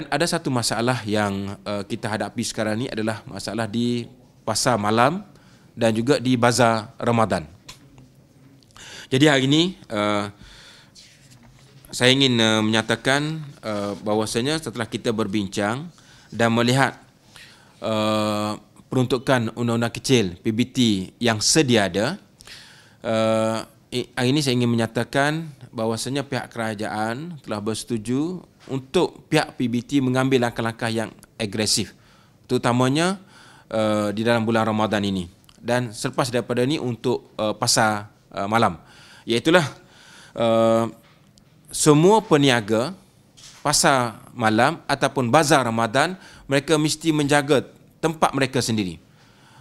dan ada satu masalah yang uh, kita hadapi sekarang ini adalah masalah di pasar malam dan juga di bazar Ramadan. Jadi hari ini uh, eh, saya ingin uh, menyatakan uh, bahawasanya setelah kita berbincang dan melihat uh, peruntukan undang-undang kecil PBT yang sedia ada uh, hari ini saya ingin menyatakan bahawasanya pihak kerajaan telah bersetuju untuk pihak PBT mengambil langkah-langkah yang agresif terutamanya uh, di dalam bulan Ramadan ini dan selepas daripada ini untuk uh, pasar uh, malam iaitulah uh, semua peniaga pasar malam ataupun bazar Ramadan mereka mesti menjaga tempat mereka sendiri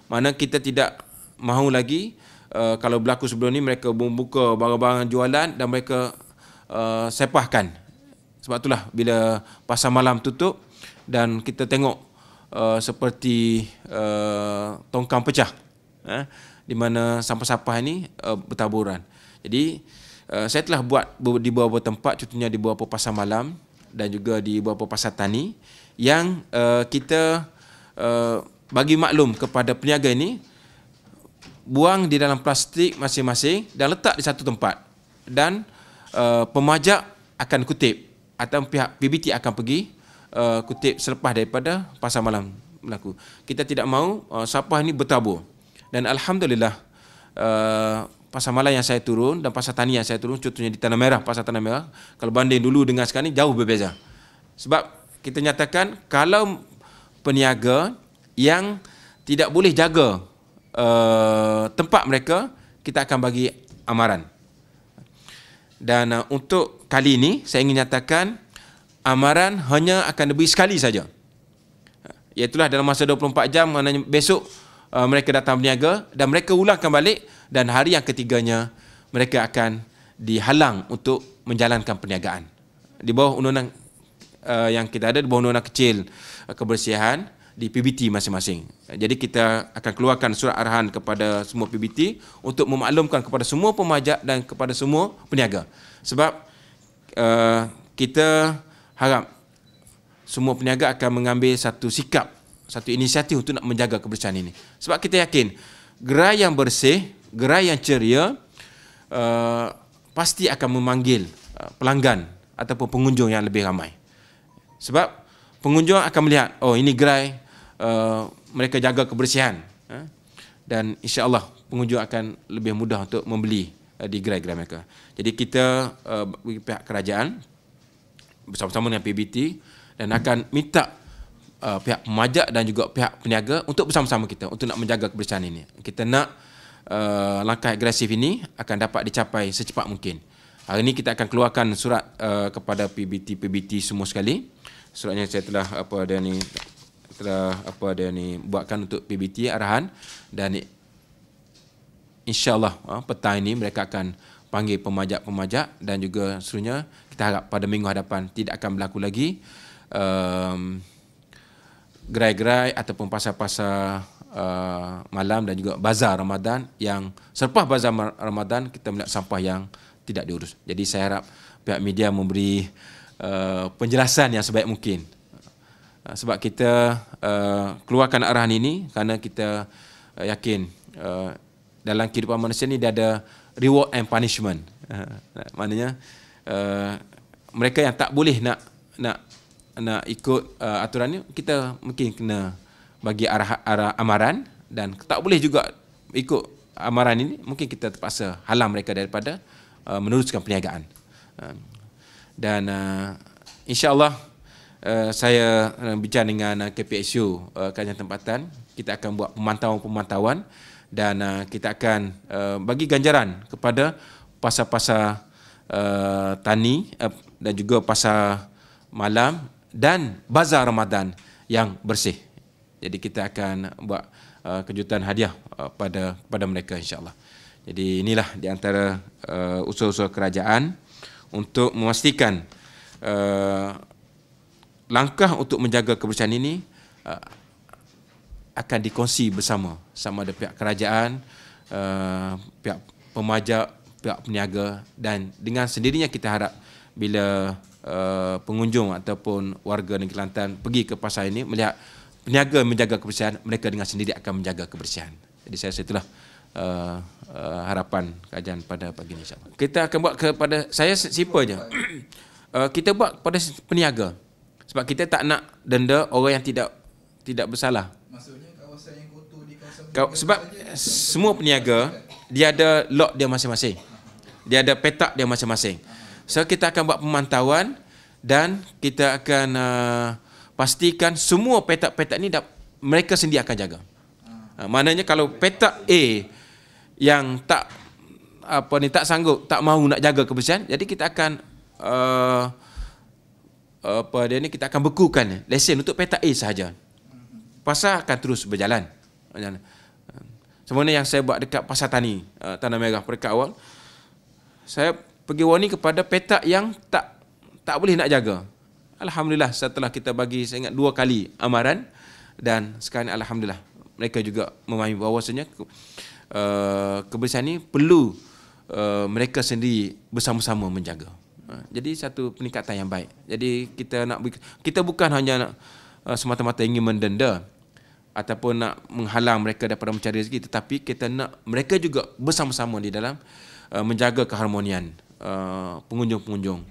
mana kita tidak mahu lagi Eh, kalau berlaku sebelum ni mereka membuka barang-barang jualan dan mereka uh, sepahkan. Sebab itulah bila pasar malam tutup dan kita tengok uh, seperti uh, tongkang pecah eh, di mana sampah-sampah ini uh, bertaburan. Jadi uh, saya telah buat di beberapa tempat contohnya di beberapa pasar malam dan juga di beberapa pasar tani yang uh, kita uh, bagi maklum kepada peniaga ini buang di dalam plastik masing-masing dan letak di satu tempat dan uh, pemajak akan kutip atau pihak PBT akan pergi uh, kutip selepas daripada pasar malam berlaku. Kita tidak mahu uh, eh, sampah ini bertabur. Dan Alhamdulillah uh, pasar malam yang saya turun dan pasar tani yang saya turun contohnya di Tanah Merah, pasar Tanah Merah kalau banding dulu dengan sekarang ini jauh berbeza. Sebab kita nyatakan kalau peniaga yang tidak boleh jaga Eh, tempat mereka kita akan bagi amaran dan uh, untuk kali ini saya ingin nyatakan amaran hanya akan diberi sekali saja iaitulah dalam masa 24 jam besok uh, mereka datang berniaga dan mereka ulangkan balik dan hari yang ketiganya mereka akan dihalang untuk menjalankan perniagaan di bawah undang-undang uh, yang kita ada di bawah undang-undang kecil uh, kebersihan di PBT masing-masing. Jadi kita akan keluarkan surat arahan kepada semua PBT untuk memaklumkan kepada semua pemajak dan kepada semua peniaga. Sebab uh, kita harap semua peniaga akan mengambil satu sikap, satu inisiatif untuk nak menjaga kebersihan ini. Sebab kita yakin gerai yang bersih, gerai yang ceria uh, pasti akan memanggil uh, pelanggan ataupun pengunjung yang lebih ramai. Sebab pengunjung akan melihat, oh ini gerai Uh, mereka jaga kebersihan ha? dan insyaAllah pengunjung akan lebih mudah untuk membeli uh, di gerai-gerai mereka. Jadi kita uh, bagi pihak kerajaan bersama-sama dengan PBT dan akan minta pihak pemajak dan juga pihak peniaga untuk bersama-sama kita untuk nak menjaga kebersihan ini. Kita nak langkah agresif ini akan dapat dicapai secepat mungkin. Hari ini kita akan keluarkan surat kepada PBT-PBT semua sekali. Suratnya saya telah apa dia ni telah apa dia ni buatkan untuk PBT arahan dan insyaallah uh, petang ini mereka akan panggil pemajak-pemajak dan juga seterusnya kita harap pada minggu hadapan tidak akan berlaku lagi um, gerai-gerai ataupun pasar-pasar Uh, malam dan juga bazar Ramadan yang selepas bazar Ramadan kita melihat sampah yang tidak diurus. Jadi saya harap pihak media memberi uh, penjelasan yang sebaik mungkin. Ah, sebab kita uh, keluarkan arahan ini kerana kita uh, yakin uh, dalam kehidupan manusia ni dia ada reward and punishment. Uh, maknanya uh, mereka yang tak boleh nak nak nak ikut uh, aturan ni kita mungkin kena bagi arah, arah amaran dan tak boleh juga ikut amaran ini mungkin kita terpaksa halang mereka daripada uh, meneruskan perniagaan. Uh, dan uh, insya-Allah Eh, saya eh, bincang dengan KPSU uh, kajian tempatan kita akan buat pemantauan-pemantauan dan eh, kita akan bagi ganjaran kepada pasar-pasar tani dan juga pasar malam dan bazar Ramadan yang bersih. Jadi kita akan buat kejutan hadiah pada pada mereka insya-Allah. Jadi inilah di antara usul-usul kerajaan untuk memastikan langkah untuk menjaga kebersihan ini uh, akan dikongsi bersama sama ada pihak kerajaan, uh, pihak pemajak, pihak peniaga dan dengan sendirinya kita harap bila uh, pengunjung ataupun warga negeri Kelantan pergi ke pasar ini melihat peniaga menjaga kebersihan, mereka dengan sendiri akan menjaga kebersihan. Jadi saya rasa itulah harapan kajian pada pagi ini. Kita akan buat kepada, saya siapa je. kita buat kepada peniaga sebab kita tak nak denda orang yang tidak tidak bersalah. Maksudnya kawasan yang kotor di sebab semua peniaga dia ada lot dia masing-masing. Dia ada petak dia masing-masing. So kita akan buat pemantauan dan kita akan uh, pastikan semua petak-petak ni dah, mereka sendiri akan jaga. Uh, maknanya kalau petak A yang tak apa ni tak sanggup, tak mahu nak jaga kebersihan, jadi kita akan uh, apa dia ni kita akan bekukan lesen untuk petak A sahaja. Pasar akan terus berjalan. Sebenarnya yang saya buat dekat Pasar Tani, eh, Tanah Merah peringkat awal, saya pergi wani kepada petak yang tak tak boleh nak jaga. Alhamdulillah setelah kita bagi saya ingat dua kali amaran dan sekarang Alhamdulillah mereka juga memahami bahawasanya eh, kebersihan ini perlu eh, mereka sendiri bersama-sama menjaga. Ha, jadi satu peningkatan yang baik jadi kita nak kita bukan hanya nak uh, semata-mata ingin mendenda ataupun nak menghalang mereka daripada mencari rezeki tetapi kita nak mereka juga bersama-sama di dalam uh, menjaga keharmonian uh, pengunjung-pengunjung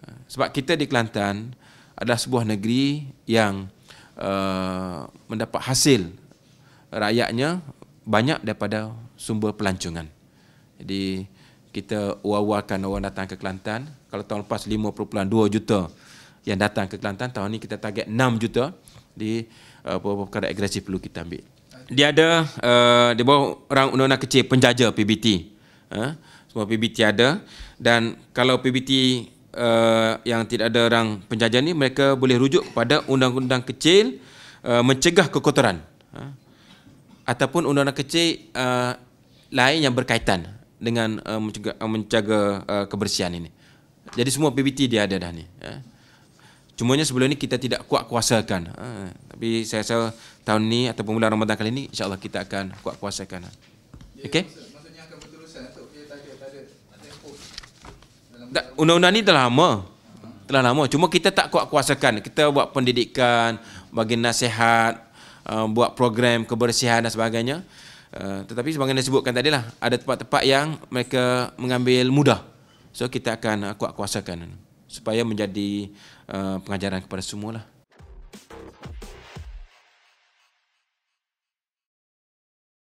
ha, sebab kita di Kelantan adalah sebuah negeri yang mendapat hasil rakyatnya banyak daripada sumber pelancongan. Jadi kita wawarkan orang datang ke Kelantan. Kalau tahun lepas 5.2 juta yang datang ke Kelantan, tahun ini kita target 6 juta di beberapa uh, perkara agresif perlu kita ambil. Dia ada uh, di bawah orang undang-undang kecil penjaja PBT. Uh, semua PBT ada dan kalau PBT uh, yang tidak ada orang penjaja ni mereka boleh rujuk kepada undang-undang kecil uh, mencegah kekotoran. Uh, ataupun undang-undang kecil uh, lain yang berkaitan dengan uh, menjaga, uh, menjaga uh, kebersihan ini. Jadi semua PBT dia ada dah ni. Ya. Cumanya sebelum ini kita tidak kuat kuasakan. Ha. Tapi saya rasa tahun ni ataupun bulan Ramadan kali ini Allah kita akan kuat kuasakan. Okey? Tak, undang-undang ni dah lama. Telah lama. Cuma kita tak kuat kuasakan. Kita buat pendidikan, bagi nasihat, buat program kebersihan dan sebagainya. Eh, tetapi yang disebutkan tadi lah ada tempat-tempat yang mereka mengambil mudah so kita akan uh, eh, kuat kuasakan supaya menjadi eh, pengajaran kepada semua lah